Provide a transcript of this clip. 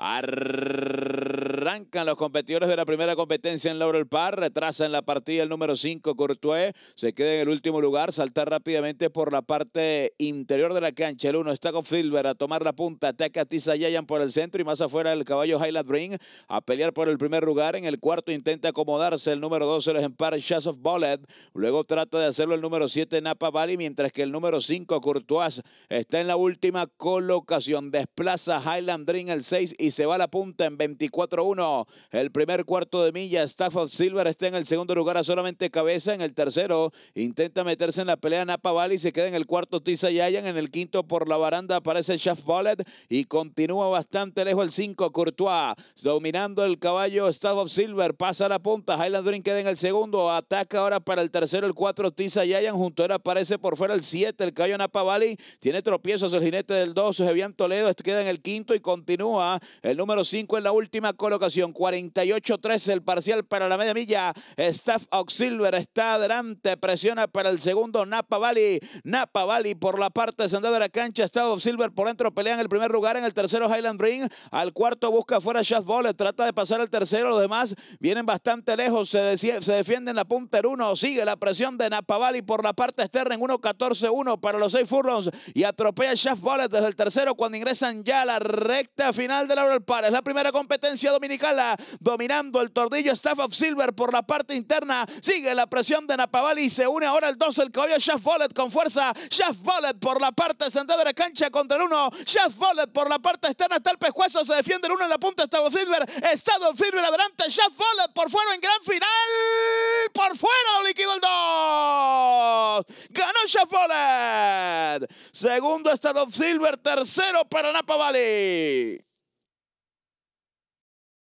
Ar... Arrancan los competidores de la primera competencia en Laurel Park, en la partida el número 5 Courtois, se queda en el último lugar, salta rápidamente por la parte interior de la cancha, el 1 está con Silver a tomar la punta, ataca a Yayan por el centro y más afuera el caballo Highland Ring a pelear por el primer lugar, en el cuarto intenta acomodarse el número 12 el ejemplar Shaz of Bullet, luego trata de hacerlo el número 7 Napa Valley, mientras que el número 5 Courtois está en la última colocación, desplaza Highland Ring el 6 y se va a la punta en 24-1 el primer cuarto de milla, Stafford Silver está en el segundo lugar a solamente cabeza. En el tercero, intenta meterse en la pelea Napa Valley, se queda en el cuarto Tisa Yayan. En el quinto, por la baranda, aparece Shaft Ballet y continúa bastante lejos el 5, Courtois. Dominando el caballo, Stafford Silver pasa a la punta. Highland Dream queda en el segundo, ataca ahora para el tercero el 4, Tisa Yayan. Junto a él aparece por fuera el 7, el caballo Napa Valley. Tiene tropiezos el jinete del 2, Jevian Toledo queda en el quinto y continúa. El número 5 en la última ocasión. 48-13 el parcial para la media milla. Staff Silver está adelante, presiona para el segundo Napa Valley. Napa Valley por la parte sendada de la cancha. Staff Silver por dentro pelea en el primer lugar, en el tercero Highland Ring. Al cuarto busca fuera Shaft Ball, trata de pasar al tercero. Los demás vienen bastante lejos, se, se defienden la punta el uno. Sigue la presión de Napa Valley por la parte externa en 1-14-1 para los seis furlongs y atropella Shaft Bullet desde el tercero cuando ingresan ya a la recta final de la Oral Par. Es la primera competencia dominante. Nicala Dominando el tordillo Staff of Silver por la parte interna. Sigue la presión de Napavali y se une ahora el 2, el caballo Chef con fuerza. Chef Bullet por la parte sentada de la cancha contra el 1. Chef Bullet por la parte externa está el pescuezo. Se defiende el 1 en la punta. Staff of Silver. Staff of Silver adelante. Chef Bullet por fuera en gran final. Por fuera liquidó el 2. Ganó Chef Bullet. Segundo Staff of Silver. Tercero para Napavali.